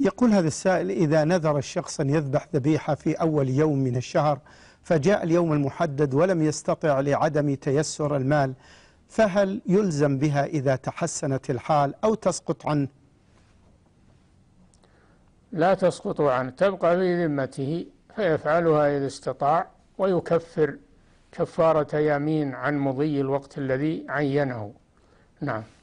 يقول هذا السائل إذا نذر الشخص أن يذبح ذبيحة في أول يوم من الشهر فجاء اليوم المحدد ولم يستطع لعدم تيسر المال فهل يلزم بها إذا تحسنت الحال أو تسقط عنه لا تسقط عنه تبقى في ذمته فيفعلها إذا استطاع ويكفر كفارة يمين عن مضي الوقت الذي عينه نعم